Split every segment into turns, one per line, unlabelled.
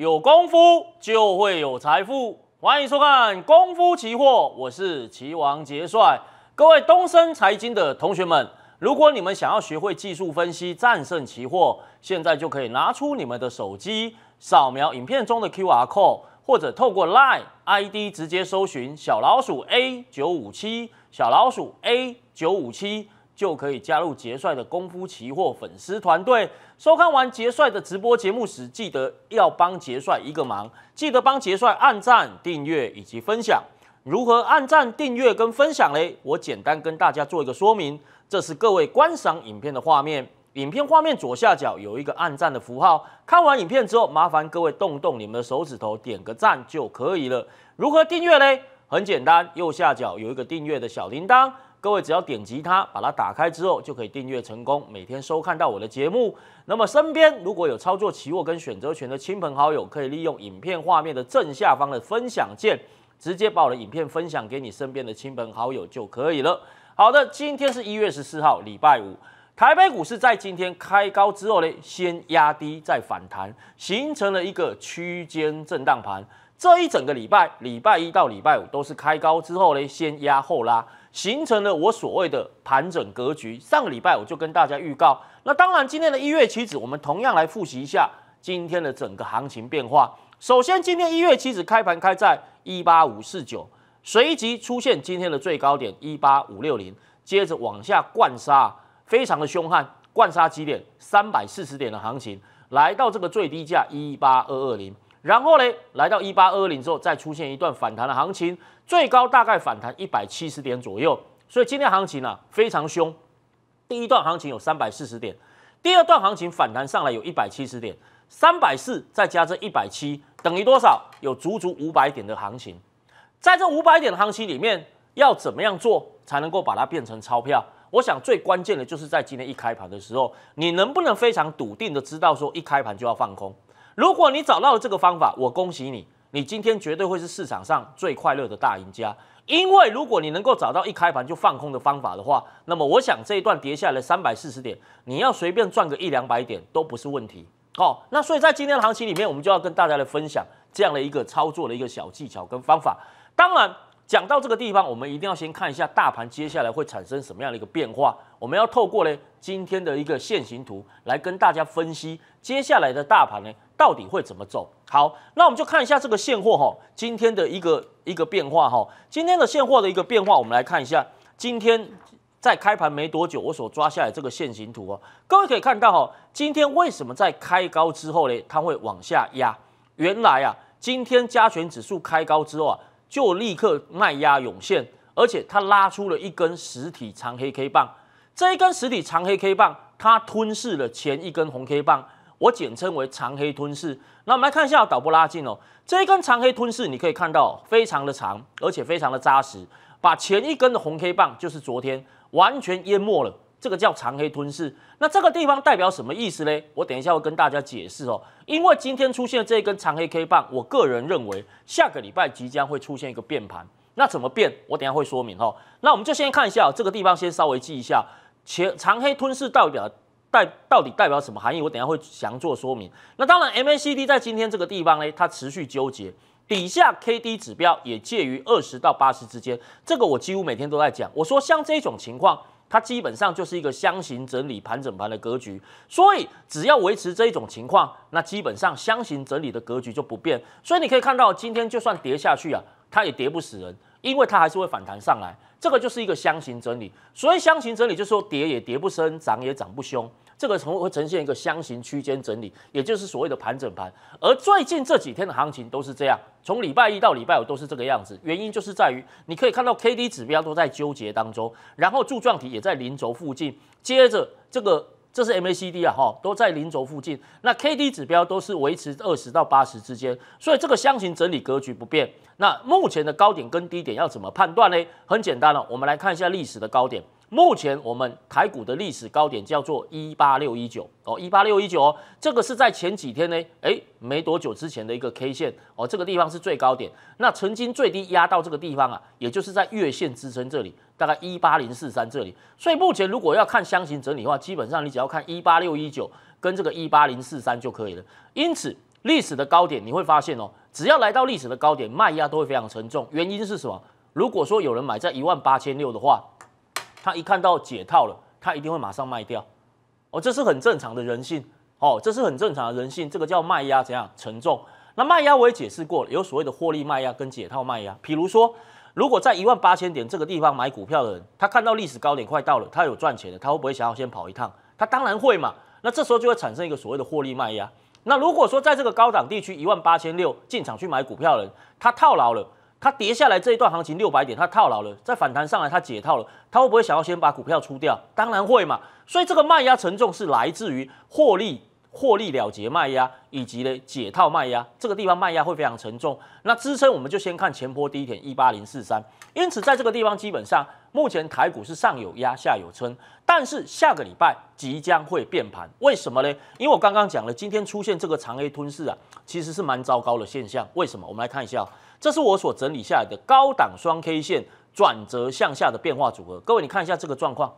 有功夫就会有财富，欢迎收看《功夫期货》，我是齐王杰帅。各位东升财经的同学们，如果你们想要学会技术分析，战胜期货，现在就可以拿出你们的手机，扫描影片中的 Q R code，或者透过 Line ID 直接搜寻“小老鼠 A 九五七”，小老鼠 A 九五七就可以加入杰帅的功夫期货粉丝团队。收看完杰帅的直播节目时，记得要帮杰帅一个忙，记得帮杰帅按赞、订阅以及分享。如何按赞、订阅跟分享嘞？我简单跟大家做一个说明。这是各位观赏影片的画面，影片画面左下角有一个按赞的符号。看完影片之后，麻烦各位动动你们的手指头，点个赞就可以了。如何订阅嘞？很简单，右下角有一个订阅的小铃铛。各位只要点击它，把它打开之后，就可以订阅成功，每天收看到我的节目。那么身边如果有操作期货跟选择权的亲朋好友，可以利用影片画面的正下方的分享键，直接把我的影片分享给你身边的亲朋好友就可以了。好的，今天是一月十四号，礼拜五，台北股市在今天开高之后呢，先压低再反弹，形成了一个区间震荡盘。这一整个礼拜，礼拜一到礼拜五都是开高之后呢，先压后拉。形成了我所谓的盘整格局。上个礼拜我就跟大家预告，那当然今天的一月期指，我们同样来复习一下今天的整个行情变化。首先，今天一月期指开盘开在一八五四九，随即出现今天的最高点一八五六零，接着往下灌杀，非常的凶悍，灌杀几点三百四十点的行情，来到这个最低价一八二二零。然后呢，来到一八二零之后，再出现一段反弹的行情，最高大概反弹一百七十点左右。所以今天行情呢非常凶，第一段行情有三百四十点，第二段行情反弹上来有一百七十点，三百四再加这一百七等于多少？有足足五百点的行情。在这五百点的行情里面，要怎么样做才能够把它变成钞票？我想最关键的就是在今天一开盘的时候，你能不能非常笃定的知道说一开盘就要放空？如果你找到了这个方法，我恭喜你，你今天绝对会是市场上最快乐的大赢家。因为如果你能够找到一开盘就放空的方法的话，那么我想这一段跌下来三百四十点，你要随便赚个一两百点都不是问题。好，那所以在今天的行情里面，我们就要跟大家来分享这样的一个操作的一个小技巧跟方法。当然。讲到这个地方，我们一定要先看一下大盘接下来会产生什么样的一个变化。我们要透过呢今天的一个线形图来跟大家分析接下来的大盘呢到底会怎么走。好，那我们就看一下这个现货哈，今天的一个一个变化哈。今天的现货的一个变化，我们来看一下。今天在开盘没多久，我所抓下来这个线形图哦。各位可以看到哈，今天为什么在开高之后呢，它会往下压？原来啊，今天加权指数开高之后啊。就立刻卖压涌现，而且它拉出了一根实体长黑 K 棒，这一根实体长黑 K 棒，它吞噬了前一根红 K 棒，我简称为长黑吞噬。那我们来看一下导播拉近哦，这一根长黑吞噬，你可以看到非常的长，而且非常的扎实，把前一根的红 K 棒，就是昨天完全淹没了。这个叫长黑吞噬，那这个地方代表什么意思呢？我等一下会跟大家解释哦。因为今天出现这一根长黑 K 棒，我个人认为下个礼拜即将会出现一个变盘，那怎么变？我等下会说明哦。那我们就先看一下这个地方，先稍微记一下，且长黑吞噬代表代到底代表什么含义？我等下会详做说明。那当然，MACD 在今天这个地方呢，它持续纠结，底下 k d 指标也介于二十到八十之间，这个我几乎每天都在讲，我说像这种情况。它基本上就是一个箱型整理盘整盘的格局，所以只要维持这一种情况，那基本上箱型整理的格局就不变。所以你可以看到，今天就算跌下去啊，它也跌不死人，因为它还是会反弹上来。这个就是一个箱型整理。所以箱型整理就是说，跌也跌不深，涨也涨不凶。这个从会呈现一个箱形区间整理，也就是所谓的盘整盘。而最近这几天的行情都是这样，从礼拜一到礼拜五都是这个样子。原因就是在于你可以看到 K D 指标都在纠结当中，然后柱状体也在零轴附近。接着这个这是 M A C D 啊哈，都在零轴附近。那 K D 指标都是维持二十到八十之间，所以这个箱型整理格局不变。那目前的高点跟低点要怎么判断呢？很简单了，我们来看一下历史的高点。目前我们台股的历史高点叫做一八六一九哦，一八六一九哦，这个是在前几天呢，哎，没多久之前的一个 K 线哦，这个地方是最高点。那曾经最低压到这个地方啊，也就是在月线支撑这里，大概一八零四三这里。所以目前如果要看箱型整理的话，基本上你只要看一八六一九跟这个一八零四三就可以了。因此，历史的高点你会发现哦，只要来到历史的高点，卖压都会非常沉重。原因是什么？如果说有人买在一万八千六的话。他一看到解套了，他一定会马上卖掉，哦，这是很正常的人性，哦，这是很正常的人性，这个叫卖压，怎样沉重？那卖压我也解释过了，有所谓的获利卖压跟解套卖压。譬如说，如果在一万八千点这个地方买股票的人，他看到历史高点快到了，他有赚钱的，他会不会想要先跑一趟？他当然会嘛。那这时候就会产生一个所谓的获利卖压。那如果说在这个高档地区一万八千六进场去买股票的人，他套牢了。它跌下来这一段行情六百点，它套牢了，再反弹上来它解套了，它会不会想要先把股票出掉？当然会嘛。所以这个卖压沉重是来自于获利获利了结卖压，以及呢解套卖压，这个地方卖压会非常沉重。那支撑我们就先看前坡低点一八零四三。因此，在这个地方基本上目前台股是上有压下有撑，但是下个礼拜即将会变盘，为什么呢？因为我刚刚讲了，今天出现这个长 A 吞噬啊，其实是蛮糟糕的现象。为什么？我们来看一下。这是我所整理下来的高档双 K 线转折向下的变化组合。各位，你看一下这个状况，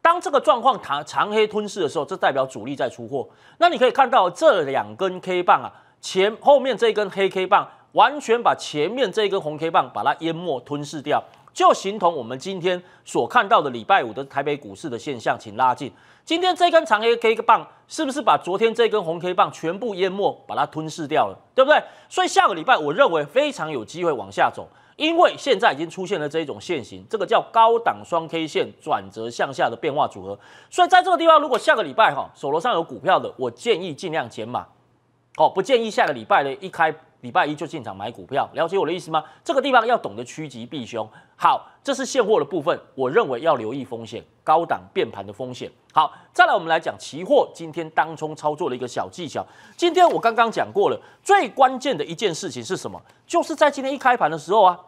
当这个状况长长黑吞噬的时候，这代表主力在出货。那你可以看到这两根 K 棒啊，前后面这一根黑 K 棒完全把前面这一根红 K 棒把它淹没吞噬掉。就形同我们今天所看到的礼拜五的台北股市的现象，请拉近。今天这根长黑 K 棒是不是把昨天这根红 K 棒全部淹没，把它吞噬掉了，对不对？所以下个礼拜我认为非常有机会往下走，因为现在已经出现了这一种线形，这个叫高档双 K 线转折向下的变化组合。所以在这个地方，如果下个礼拜哈手头上有股票的，我建议尽量减码，好，不建议下个礼拜呢一开。礼拜一就进场买股票，了解我的意思吗？这个地方要懂得趋吉避凶。好，这是现货的部分，我认为要留意风险，高档变盘的风险。好，再来我们来讲期货，今天当冲操作的一个小技巧。今天我刚刚讲过了，最关键的一件事情是什么？就是在今天一开盘的时候啊，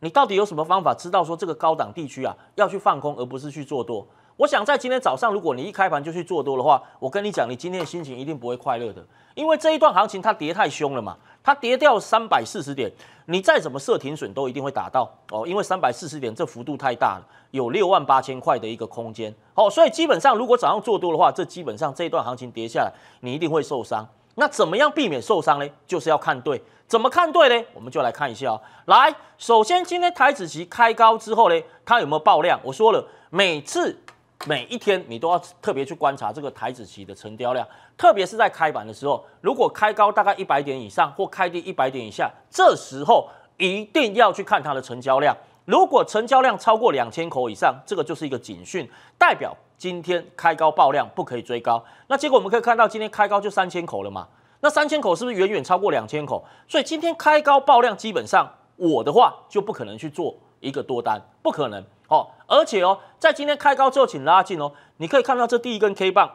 你到底有什么方法知道说这个高档地区啊要去放空，而不是去做多？我想在今天早上，如果你一开盘就去做多的话，我跟你讲，你今天的心情一定不会快乐的，因为这一段行情它跌太凶了嘛，它跌掉三百四十点，你再怎么设停损都一定会打到哦，因为三百四十点这幅度太大了，有六万八千块的一个空间哦，所以基本上如果早上做多的话，这基本上这一段行情跌下来，你一定会受伤。那怎么样避免受伤呢？就是要看对，怎么看对呢？我们就来看一下来，首先今天台子期开高之后呢，它有没有爆量？我说了，每次。每一天你都要特别去观察这个台子期的成交量，特别是在开板的时候，如果开高大概一百点以上或开低一百点以下，这时候一定要去看它的成交量。如果成交量超过两千口以上，这个就是一个警讯，代表今天开高爆量不可以追高。那结果我们可以看到，今天开高就三千口了嘛？那三千口是不是远远超过两千口？所以今天开高爆量，基本上我的话就不可能去做一个多单，不可能。哦，而且哦，在今天开高之后，请拉近哦，你可以看到这第一根 K 棒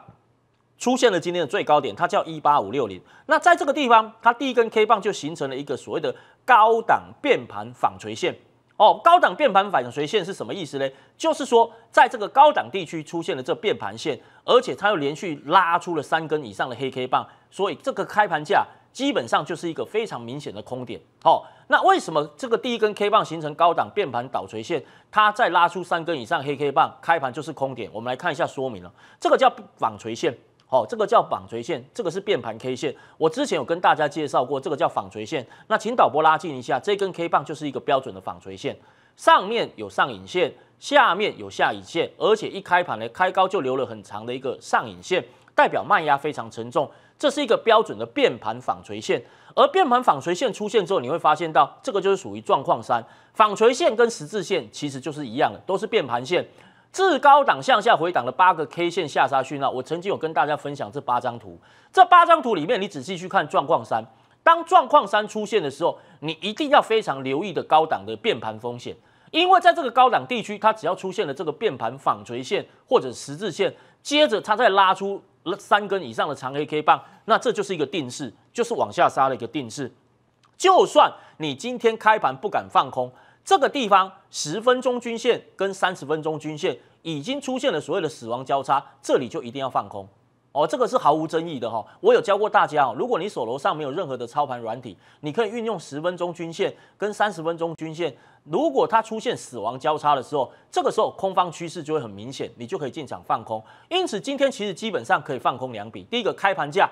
出现了今天的最高点，它叫一八五六零。那在这个地方，它第一根 K 棒就形成了一个所谓的高档变盘纺锤线。哦，高档变盘纺锤线是什么意思呢？就是说，在这个高档地区出现了这变盘线，而且它又连续拉出了三根以上的黑 K 棒，所以这个开盘价。基本上就是一个非常明显的空点。好，那为什么这个第一根 K 棒形成高档变盘倒垂线？它再拉出三根以上黑 K 棒，开盘就是空点。我们来看一下说明了，这个叫纺锤线。好，这个叫纺锤线，这个是变盘 K 线。我之前有跟大家介绍过，这个叫纺锤线。那请导播拉近一下，这根 K 棒就是一个标准的纺锤线，上面有上影线，下面有下影线，而且一开盘呢，开高就留了很长的一个上影线，代表卖压非常沉重。这是一个标准的变盘纺锤线，而变盘纺锤线出现之后，你会发现到这个就是属于状况三。纺锤线跟十字线其实就是一样的，都是变盘线。至高档向下回档的八个 K 线下杀讯号，我曾经有跟大家分享这八张图。这八张图里面，你仔细去看状况三。当状况三出现的时候，你一定要非常留意的高档的变盘风险，因为在这个高档地区，它只要出现了这个变盘纺锤线或者十字线，接着它再拉出。三根以上的长黑 K 棒，那这就是一个定势，就是往下杀的一个定势。就算你今天开盘不敢放空，这个地方十分钟均线跟三十分钟均线已经出现了所谓的死亡交叉，这里就一定要放空。哦，这个是毫无争议的哈，我有教过大家哦，如果你手头上没有任何的操盘软体，你可以运用十分钟均线跟三十分钟均线，如果它出现死亡交叉的时候，这个时候空方趋势就会很明显，你就可以进场放空。因此今天其实基本上可以放空两笔，第一个开盘价，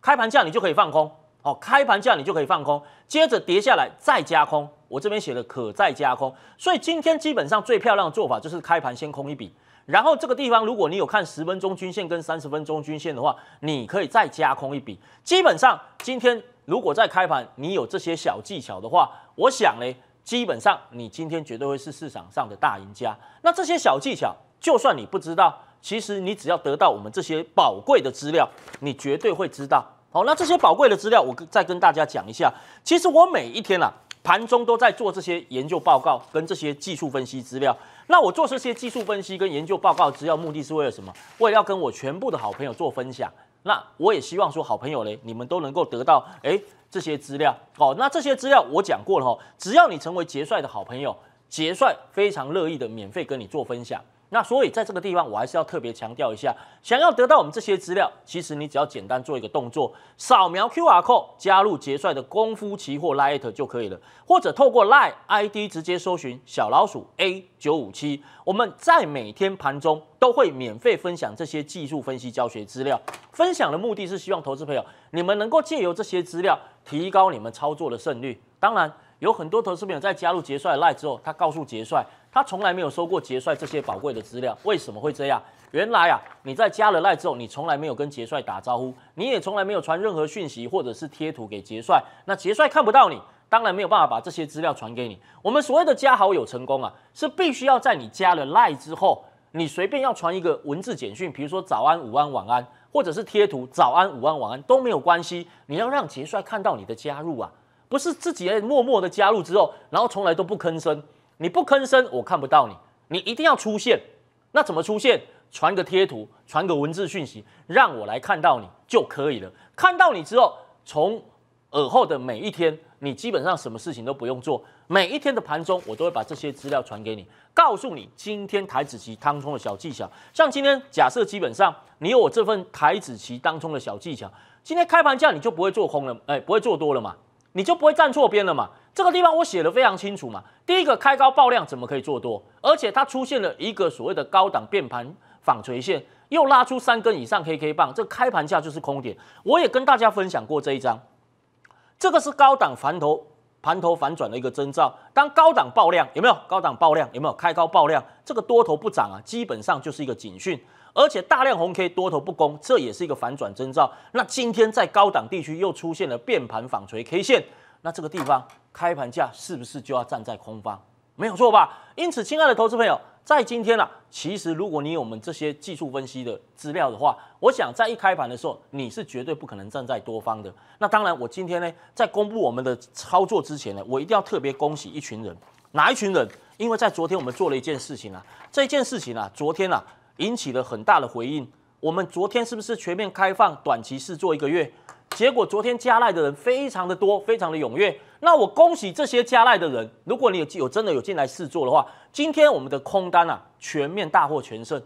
开盘价你就可以放空，哦，开盘价你就可以放空，接着跌下来再加空，我这边写的可再加空，所以今天基本上最漂亮的做法就是开盘先空一笔。然后这个地方，如果你有看十分钟均线跟三十分钟均线的话，你可以再加空一笔。基本上今天如果在开盘，你有这些小技巧的话，我想呢，基本上你今天绝对会是市场上的大赢家。那这些小技巧，就算你不知道，其实你只要得到我们这些宝贵的资料，你绝对会知道。好，那这些宝贵的资料，我再跟大家讲一下。其实我每一天啊，盘中都在做这些研究报告跟这些技术分析资料。那我做这些技术分析跟研究报告资料，目的是为了什么？为了跟我全部的好朋友做分享。那我也希望说，好朋友嘞，你们都能够得到哎这些资料。好，那这些资料我讲过了哈，只要你成为杰帅的好朋友，杰帅非常乐意的免费跟你做分享。那所以在这个地方，我还是要特别强调一下，想要得到我们这些资料，其实你只要简单做一个动作，扫描 Q R code 加入杰帅的功夫期货 Lite 就可以了，或者透过 Lite ID 直接搜寻小老鼠 A 九五七，我们在每天盘中都会免费分享这些技术分析教学资料，分享的目的是希望投资朋友你们能够借由这些资料提高你们操作的胜率。当然，有很多投资朋友在加入结算 Lite 之后，他告诉结算。他从来没有收过杰帅这些宝贵的资料，为什么会这样？原来啊，你在加了赖之后，你从来没有跟杰帅打招呼，你也从来没有传任何讯息或者是贴图给杰帅，那杰帅看不到你，当然没有办法把这些资料传给你。我们所谓的加好友成功啊，是必须要在你加了赖之后，你随便要传一个文字简讯，比如说早安、午安、晚安，或者是贴图，早安、午安、晚安都没有关系，你要让杰帅看到你的加入啊，不是自己在默默的加入之后，然后从来都不吭声。你不吭声，我看不到你。你一定要出现，那怎么出现？传个贴图，传个文字讯息，让我来看到你就可以了。看到你之后，从尔后的每一天，你基本上什么事情都不用做。每一天的盘中，我都会把这些资料传给你，告诉你今天台子棋当中的小技巧。像今天，假设基本上你有我这份台子棋当中的小技巧，今天开盘价你就不会做空了，哎，不会做多了嘛，你就不会站错边了嘛。这个地方我写的非常清楚嘛，第一个开高爆量怎么可以做多？而且它出现了一个所谓的高档变盘纺锤线，又拉出三根以上 K K 棒，这开盘价就是空点。我也跟大家分享过这一张，这个是高档反头盘头反转的一个征兆。当高档爆量有没有？高档爆量有没有？开高爆量，这个多头不涨啊，基本上就是一个警讯。而且大量红 K 多头不攻，这也是一个反转征兆。那今天在高档地区又出现了变盘纺锤 K 线。那这个地方开盘价是不是就要站在空方？没有错吧？因此，亲爱的投资朋友，在今天啊，其实如果你有我们这些技术分析的资料的话，我想在一开盘的时候，你是绝对不可能站在多方的。那当然，我今天呢，在公布我们的操作之前呢，我一定要特别恭喜一群人，哪一群人？因为在昨天我们做了一件事情啊，这件事情啊，昨天啊引起了很大的回应。我们昨天是不是全面开放短期试做一个月？结果昨天加奈的人非常的多，非常的踊跃。那我恭喜这些加奈的人，如果你有有真的有进来试做的话，今天我们的空单啊全面大获全胜。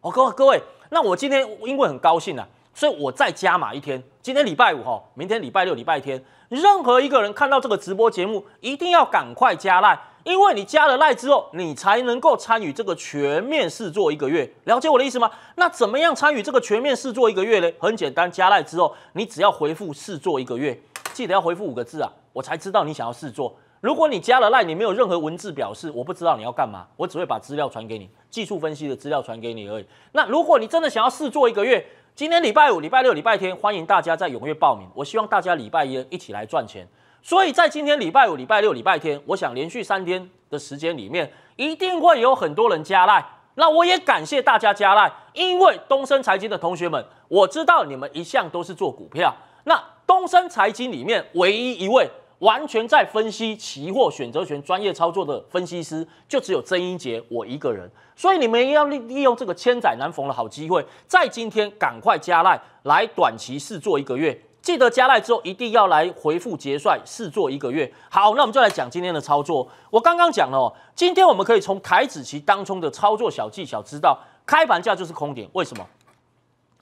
哦，各位各位，那我今天因为很高兴啊。所以，我再加码一天。今天礼拜五哈，明天礼拜六、礼拜天，任何一个人看到这个直播节目，一定要赶快加赖，因为你加了赖之后，你才能够参与这个全面试做一个月。了解我的意思吗？那怎么样参与这个全面试做一个月呢？很简单，加赖之后，你只要回复“试做一个月”，记得要回复五个字啊，我才知道你想要试做。如果你加了赖，你没有任何文字表示，我不知道你要干嘛，我只会把资料传给你，技术分析的资料传给你而已。那如果你真的想要试做一个月，今天礼拜五、礼拜六、礼拜天，欢迎大家在踊跃报名。我希望大家礼拜一一起来赚钱。所以在今天礼拜五、礼拜六、礼拜天，我想连续三天的时间里面，一定会有很多人加赖。那我也感谢大家加赖，因为东升财经的同学们，我知道你们一向都是做股票。那东升财经里面唯一一位。完全在分析期货选择权专业操作的分析师就只有曾英杰我一个人，所以你们要利利用这个千载难逢的好机会，在今天赶快加赖来短期试做一个月，记得加赖之后一定要来回复杰帅试做一个月。好，那我们就来讲今天的操作。我刚刚讲了，今天我们可以从台子期当中的操作小技巧知道开盘价就是空点，为什么？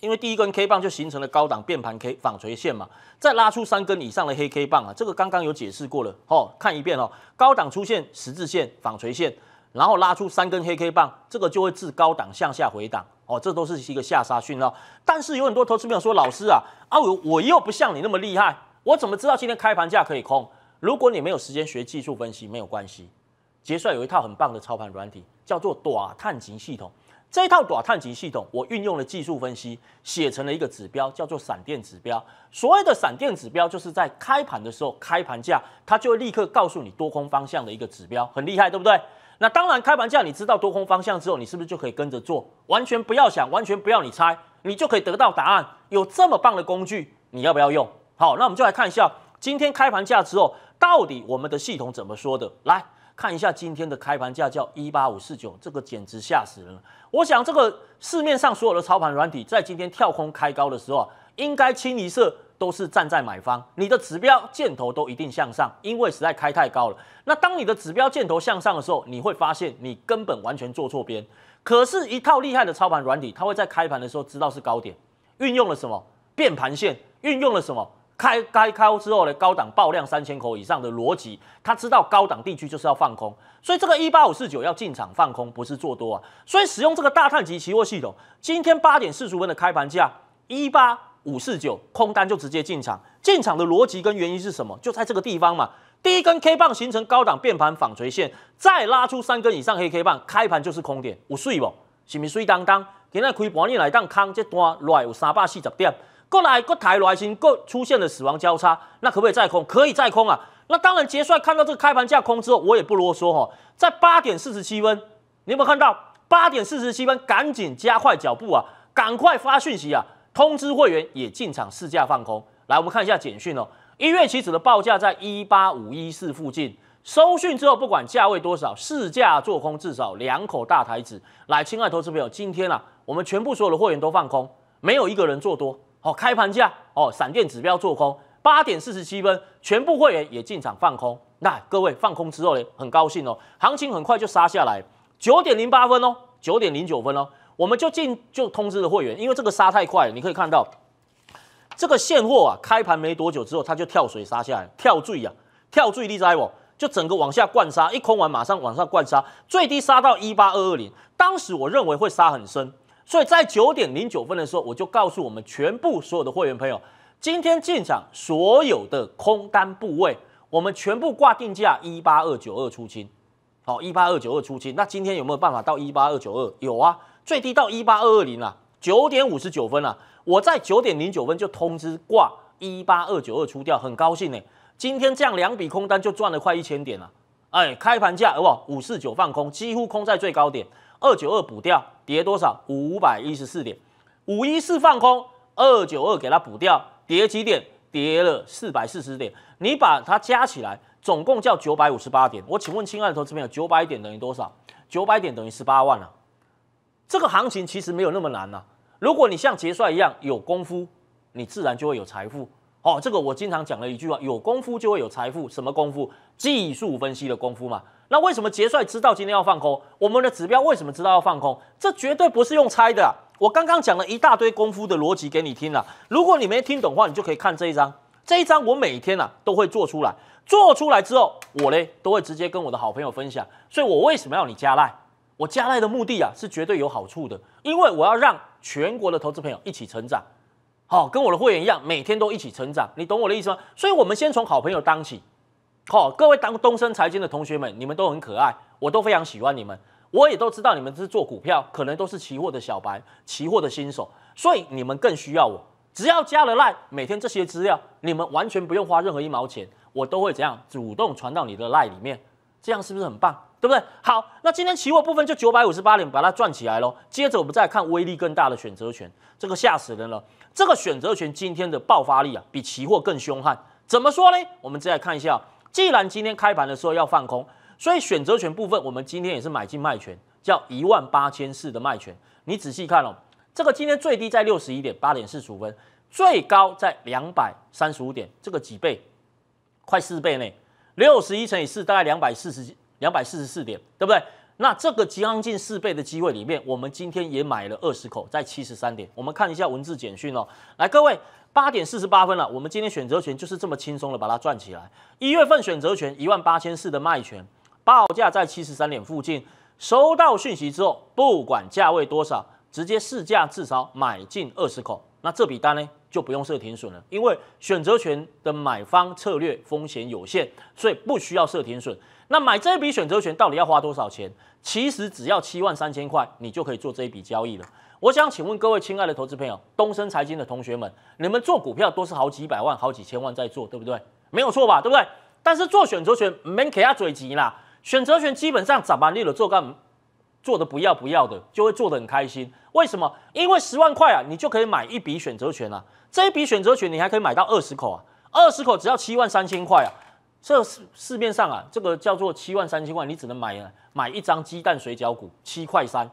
因为第一根 K 棒就形成了高档变盘 K 纺锤线嘛，再拉出三根以上的黑 K 棒啊，这个刚刚有解释过了哦，看一遍哦，高档出现十字线、纺锤线，然后拉出三根黑 K 棒，这个就会自高档向下回档哦，这都是一个下杀讯号。但是有很多投资朋友说，老师啊啊，我我又不像你那么厉害，我怎么知道今天开盘价可以空？如果你没有时间学技术分析，没有关系，杰帅有一套很棒的操盘软体，叫做短探形系统。这一套短碳级系统，我运用了技术分析，写成了一个指标，叫做闪电指标。所谓的闪电指标，就是在开盘的时候，开盘价它就会立刻告诉你多空方向的一个指标，很厉害，对不对？那当然，开盘价你知道多空方向之后，你是不是就可以跟着做？完全不要想，完全不要你猜，你就可以得到答案。有这么棒的工具，你要不要用？好，那我们就来看一下今天开盘价之后，到底我们的系统怎么说的。来。看一下今天的开盘价，叫一八五四九，这个简直吓死人了。我想，这个市面上所有的操盘软体，在今天跳空开高的时候应该清一色都是站在买方，你的指标箭头都一定向上，因为实在开太高了。那当你的指标箭头向上的时候，你会发现你根本完全做错边。可是，一套厉害的操盘软体，它会在开盘的时候知道是高点，运用了什么变盘线？运用了什么？开开开之后呢，高档爆量三千口以上的逻辑，他知道高档地区就是要放空，所以这个一八五四九要进场放空，不是做多啊。所以使用这个大碳级期货系统，今天八点四十分的开盘价一八五四九，空单就直接进场。进场的逻辑跟原因是什么？就在这个地方嘛。第一根 K 棒形成高档变盘纺锤线，再拉出三根以上黑 K 棒，开盘就是空点，有碎不？是不是碎当当？今天开盘你来当空这单来有三百四十点。过来各台楼，还各过出现了死亡交叉，那可不可以再空？可以再空啊！那当然，杰帅看到这个开盘价空之后，我也不啰嗦哈，在八点四十七分，你有没有看到？八点四十七分，赶紧加快脚步啊，赶快发讯息啊，通知会员也进场试驾放空。来，我们看一下简讯哦，一月期指的报价在一八五一四附近，收讯之后，不管价位多少，试价做空至少两口大台子。来，亲爱的投资朋友，今天啊，我们全部所有的会员都放空，没有一个人做多。哦，开盘价哦，闪电指标做空，八点四十七分，全部会员也进场放空。那各位放空之后呢，很高兴哦，行情很快就杀下来，九点零八分哦，九点零九分哦，我们就进就通知了会员，因为这个杀太快，你可以看到这个现货啊，开盘没多久之后，它就跳水杀下来，跳坠呀，跳坠！你知道就整个往下灌杀，一空完马上往上灌杀，最低杀到一八二二零，当时我认为会杀很深。所以在九点零九分的时候，我就告诉我们全部所有的会员朋友，今天进场所有的空单部位，我们全部挂定价一八二九二出清，好，一八二九二出清。那今天有没有办法到一八二九二？有啊，最低到一八二二零啊，九点五十九分啊，我在九点零九分就通知挂一八二九二出掉，很高兴呢！今天这样两笔空单就赚了快一千点啊，哎，开盘价哇，五四九放空，几乎空在最高点。二九二补掉，跌多少？五百一十四点。五一四放空，二九二给它补掉，跌几点？跌了四百四十点。你把它加起来，总共叫九百五十八点。我请问，亲爱的投资朋友，九百点等于多少？九百点等于十八万啊。这个行情其实没有那么难啊。如果你像杰帅一样有功夫，你自然就会有财富。哦，这个我经常讲了一句话，有功夫就会有财富，什么功夫？技术分析的功夫嘛。那为什么杰帅知道今天要放空？我们的指标为什么知道要放空？这绝对不是用猜的。我刚刚讲了一大堆功夫的逻辑给你听了，如果你没听懂的话，你就可以看这一张。这一张我每天啊都会做出来，做出来之后，我呢都会直接跟我的好朋友分享。所以我为什么要你加赖？我加赖的目的啊是绝对有好处的，因为我要让全国的投资朋友一起成长。好，跟我的会员一样，每天都一起成长，你懂我的意思吗？所以，我们先从好朋友当起。好，各位当东升财经的同学们，你们都很可爱，我都非常喜欢你们。我也都知道你们是做股票，可能都是期货的小白，期货的新手，所以你们更需要我。只要加了赖，每天这些资料，你们完全不用花任何一毛钱，我都会怎样主动传到你的赖里面？这样是不是很棒？对不对？好，那今天期货部分就九百五十八点把它赚起来喽。接着我们再看威力更大的选择权，这个吓死人了。这个选择权今天的爆发力啊，比期货更凶悍。怎么说呢？我们再来看一下，既然今天开盘的时候要放空，所以选择权部分我们今天也是买进卖权，叫一万八千四的卖权。你仔细看哦，这个今天最低在六十一点八点四十五分，最高在两百三十五点，这个几倍？快四倍呢？六十一乘以四大概两百四十。两百四十四点，对不对？那这个将近四倍的机会里面，我们今天也买了二十口，在七十三点。我们看一下文字简讯哦。来，各位，八点四十八分了，我们今天选择权就是这么轻松的把它赚起来。一月份选择权一万八千四的卖权，报价在七十三点附近。收到讯息之后，不管价位多少，直接市价至少买进二十口。那这笔单呢？就不用设停损了，因为选择权的买方策略风险有限，所以不需要设停损。那买这一笔选择权到底要花多少钱？其实只要七万三千块，你就可以做这一笔交易了。我想请问各位亲爱的投资朋友，东升财经的同学们，你们做股票都是好几百万、好几千万在做，对不对？没有错吧？对不对？但是做选择权没给他嘴急啦，选择权基本上涨满六了做干。做的不要不要的，就会做的很开心。为什么？因为十万块啊，你就可以买一笔选择权啊。这一笔选择权，你还可以买到二十口啊，二十口只要七万三千块啊。这市面上啊，这个叫做七万三千块，你只能买买一张鸡蛋水饺股七块三。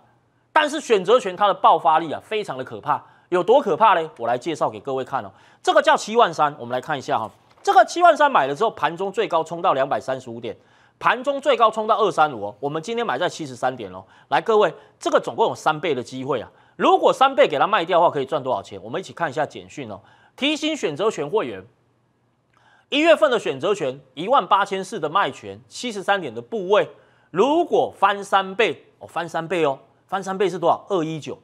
但是选择权它的爆发力啊，非常的可怕。有多可怕呢？我来介绍给各位看哦。这个叫七万三，我们来看一下哈。这个七万三买了之后，盘中最高冲到两百三十五点。盘中最高冲到二三五哦，我们今天买在七十三点哦。来，各位，这个总共有三倍的机会啊！如果三倍给它卖掉的话，可以赚多少钱？我们一起看一下简讯哦。提醒选择权会员，一月份的选择权一万八千四的卖权，七十三点的部位，如果翻三倍哦，翻三倍哦，翻三倍是多少？二一九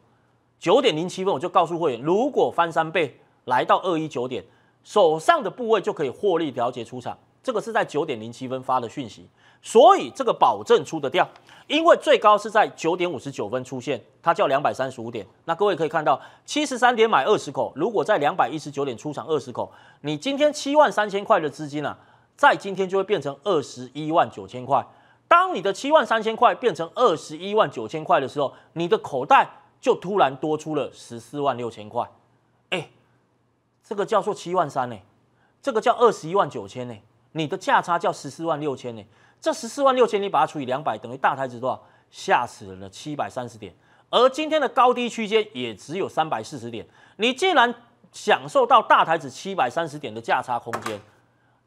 九点零七分。我就告诉会员，如果翻三倍来到二一九点，手上的部位就可以获利调节出场。这个是在九点零七分发的讯息，所以这个保证出得掉，因为最高是在九点五十九分出现，它叫两百三十五点。那各位可以看到，七十三点买二十口，如果在两百一十九点出场二十口，你今天七万三千块的资金啊，在今天就会变成二十一万九千块。当你的七万三千块变成二十一万九千块的时候，你的口袋就突然多出了十四万六千块。哎，这个叫做七万三呢，这个叫二十一万九千呢。你的价差叫十四万六千呢，这十四万六千你把它除以两百，等于大台子多少？吓死人了，七百三十点。而今天的高低区间也只有三百四十点。你既然享受到大台子七百三十点的价差空间，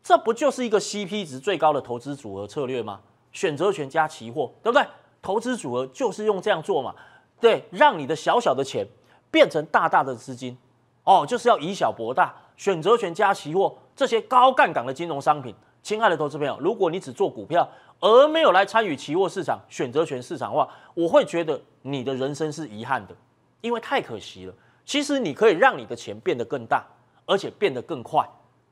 这不就是一个 CP 值最高的投资组合策略吗？选择权加期货，对不对？投资组合就是用这样做嘛，对，让你的小小的钱变成大大的资金，哦，就是要以小博大，选择权加期货。这些高杠杆的金融商品，亲爱的投资朋友，如果你只做股票而没有来参与期货市场、选择权市场的话，我会觉得你的人生是遗憾的，因为太可惜了。其实你可以让你的钱变得更大，而且变得更快，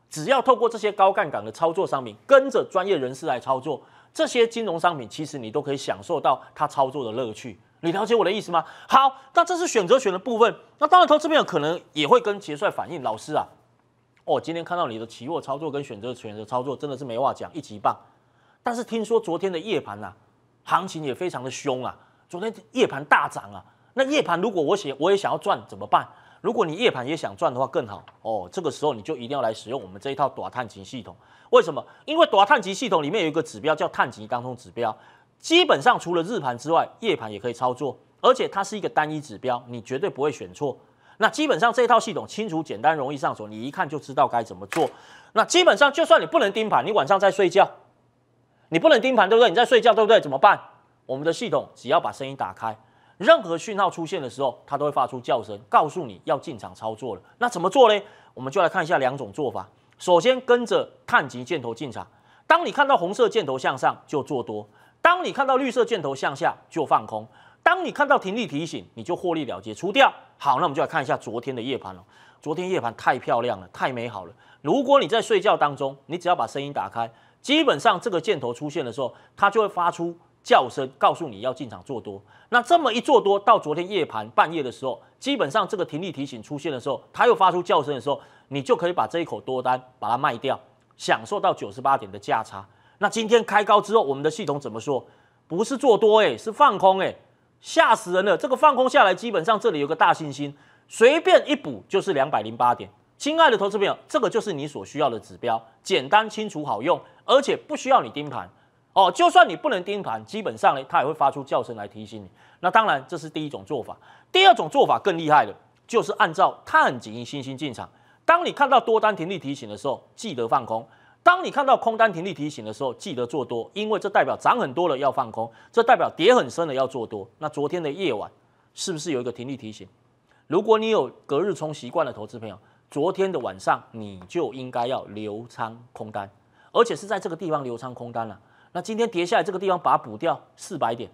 只要透过这些高杠杆的操作商品，跟着专业人士来操作这些金融商品，其实你都可以享受到它操作的乐趣。你了解我的意思吗？好，那这是选择权的部分。那当然，投资朋友可能也会跟杰帅反映，老师啊。哦，今天看到你的起落操作跟选择权的操作真的是没话讲，一级棒。但是听说昨天的夜盘呐，行情也非常的凶啊，昨天夜盘大涨啊。那夜盘如果我写我也想要赚怎么办？如果你夜盘也想赚的话更好哦。这个时候你就一定要来使用我们这一套短探级系统。为什么？因为短探级系统里面有一个指标叫探级当中指标，基本上除了日盘之外，夜盘也可以操作，而且它是一个单一指标，你绝对不会选错。那基本上这套系统清楚、简单、容易上手，你一看就知道该怎么做。那基本上就算你不能盯盘，你晚上在睡觉，你不能盯盘，对不对？你在睡觉，对不对？怎么办？我们的系统只要把声音打开，任何讯号出现的时候，它都会发出叫声，告诉你要进场操作了。那怎么做呢？我们就来看一下两种做法。首先跟着看级箭头进场，当你看到红色箭头向上就做多，当你看到绿色箭头向下就放空。当你看到停利提醒，你就获利了结，除掉。好，那我们就来看一下昨天的夜盘了。昨天夜盘太漂亮了，太美好了。如果你在睡觉当中，你只要把声音打开，基本上这个箭头出现的时候，它就会发出叫声，告诉你要进场做多。那这么一做多，到昨天夜盘半夜的时候，基本上这个停利提醒出现的时候，它又发出叫声的时候，你就可以把这一口多单把它卖掉，享受到九十八点的价差。那今天开高之后，我们的系统怎么说？不是做多哎，是放空哎。吓死人了！这个放空下来，基本上这里有个大星星，随便一补就是两百零八点。亲爱的投资朋友，这个就是你所需要的指标，简单清楚好用，而且不需要你盯盘。哦，就算你不能盯盘，基本上呢，它也会发出叫声来提醒你。那当然，这是第一种做法。第二种做法更厉害的，就是按照探底星星进场。当你看到多单停利提醒的时候，记得放空。当你看到空单停利提醒的时候，记得做多，因为这代表涨很多了要放空，这代表跌很深了要做多。那昨天的夜晚是不是有一个停利提醒？如果你有隔日冲习惯的投资朋友，昨天的晚上你就应该要留仓空单，而且是在这个地方留仓空单了。那今天跌下来这个地方把它补掉四百点，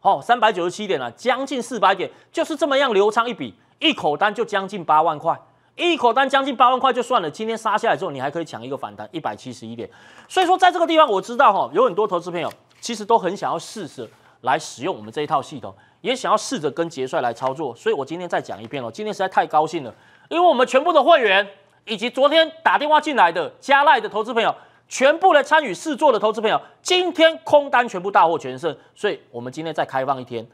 好，三百九十七点了，将近四百点，就是这么样留仓一笔，一口单就将近八万块。一口单将近八万块就算了，今天杀下来之后，你还可以抢一个反弹一百七十一点。所以说，在这个地方我知道哈，有很多投资朋友其实都很想要试试来使用我们这一套系统，也想要试着跟杰帅来操作。所以我今天再讲一遍哦，今天实在太高兴了，因为我们全部的会员以及昨天打电话进来的加赖的投资朋友，全部来参与试做的投资朋友，今天空单全部大获全胜，所以我们今天再开放一天，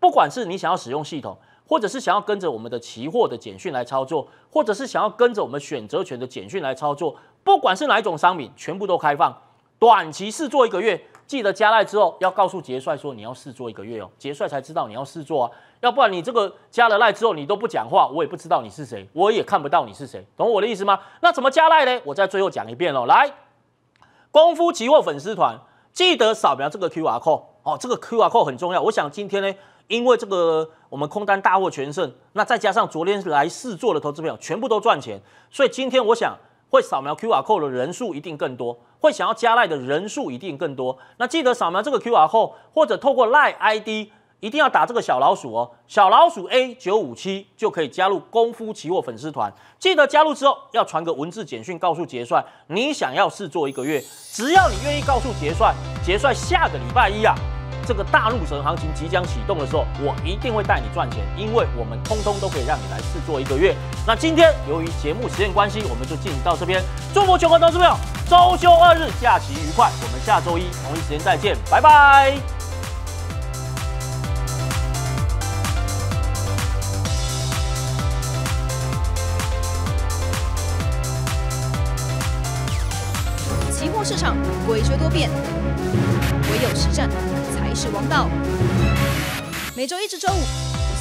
不管是你想要使用系统。或者是想要跟着我们的期货的简讯来操作，或者是想要跟着我们选择权的简讯来操作，不管是哪一种商品，全部都开放。短期试做一个月，记得加赖之后要告诉杰帅说你要试做一个月哦，杰帅才知道你要试做啊，要不然你这个加了赖之后你都不讲话，我也不知道你是谁，我也看不到你是谁，懂我的意思吗？那怎么加赖呢？我在最后讲一遍哦，来，功夫期货粉丝团，记得扫描这个 QR code 哦，这个 QR code 很重要。我想今天呢。因为这个我们空单大获全胜，那再加上昨天来试做的投资朋友全部都赚钱，所以今天我想会扫描 QR code 的人数一定更多，会想要加赖的人数一定更多。那记得扫描这个 QR code 或者透过赖 ID，一定要打这个小老鼠哦，小老鼠 A 九五七就可以加入功夫期货粉丝团。记得加入之后要传个文字简讯告诉结算，你想要试做一个月，只要你愿意告诉结算，结算下个礼拜一啊。这个大陆神行情即将启动的时候，我一定会带你赚钱，因为我们通通都可以让你来试做一个月。那今天由于节目时间关系，我们就进行到这边。祝福全国投资朋友，周休二日，假期愉快。我们下周一同一时间再见，拜拜。期货市场诡谲多变，唯有实战。是王道。每周一至周五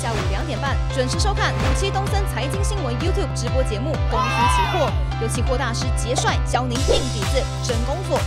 下午两点半准时收看五七东森财经新闻 YouTube 直播节目《公司期货》，由期货大师杰帅教您硬底子真功夫。